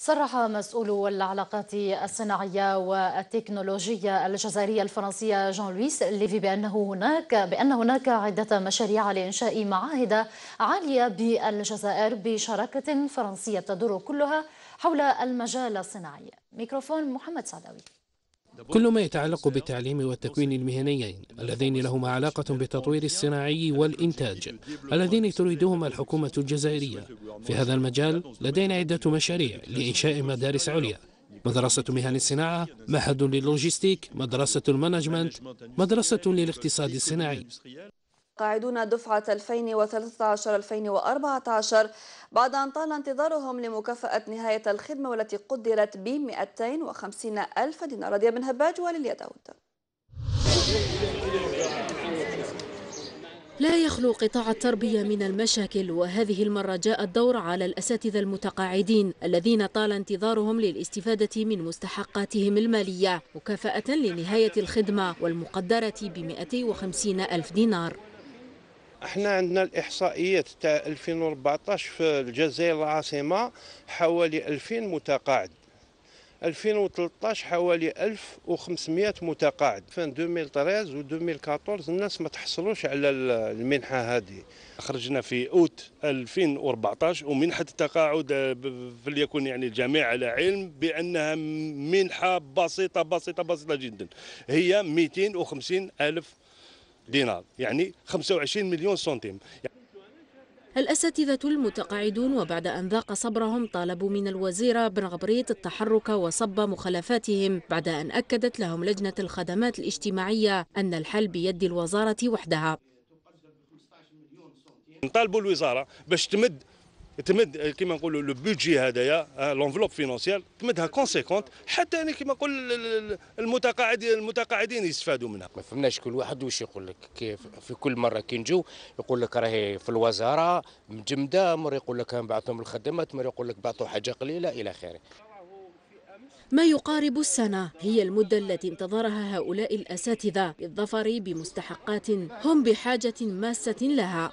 صرح مسؤول العلاقات الصناعية والتكنولوجية الجزائرية الفرنسية جان لويس ليفي بأنه هناك بأن هناك عدة مشاريع لإنشاء معاهد عالية بالجزائر بشراكة فرنسية تدور كلها حول المجال الصناعي ميكروفون محمد سعداوي كل ما يتعلق بالتعليم والتكوين المهنيين اللذين لهما علاقة بالتطوير الصناعي والإنتاج اللذين تريدهما الحكومة الجزائرية في هذا المجال لدينا عدة مشاريع لإنشاء مدارس عليا مدرسة مهن الصناعة معهد للوجستيك مدرسة المانجمنت مدرسة للاقتصاد الصناعي قاعدون دفعة 2013-2014 بعد أن طال انتظارهم لمكافأة نهاية الخدمة والتي قدرت ب 250 ألف دينار رضي بن هباج وليليا داود لا يخلو قطاع التربية من المشاكل وهذه المرة جاء الدور على الأساتذة المتقاعدين الذين طال انتظارهم للاستفادة من مستحقاتهم المالية مكافأة لنهاية الخدمة والمقدرة ب 250 ألف دينار احنا عندنا الاحصائيات تاع 2014 في الجزائر العاصمه حوالي 2000 متقاعد 2013 حوالي 1500 متقاعد في 2013 و 2014 الناس ما تحصلوش على المنحه هذه خرجنا في اوت 2014 ومنحه التقاعد فليكن يعني الجميع على علم بانها منحه بسيطه بسيطه بسيطه جدا هي 250 الف دينار يعني 25 مليون سنتيم الأساتذة المتقاعدون وبعد أن ذاق صبرهم طالبوا من الوزيرة بن غبريت التحرك وصب مخالفاتهم بعد أن أكدت لهم لجنة الخدمات الاجتماعية أن الحل بيد الوزارة وحدها نطالبوا الوزارة باش تمد تمد كما نقولوا لو بودجي هذايا لونفلوب فينونسيال تمدها كونسيكونت حتى يعني كما نقول المتقاعد المتقاعدين يستفادوا منها ما فهمناش كل واحد واش يقول لك كيف في كل مره كي نجو يقول لك راهي في الوزاره مجمده مره يقول لك نبعثهم الخدمات مره يقول لك بعثوا حاجه قليله الى اخره ما يقارب السنة هي المدة التي انتظرها هؤلاء الأساتذة للظفر بمستحقات هم بحاجة ماسة لها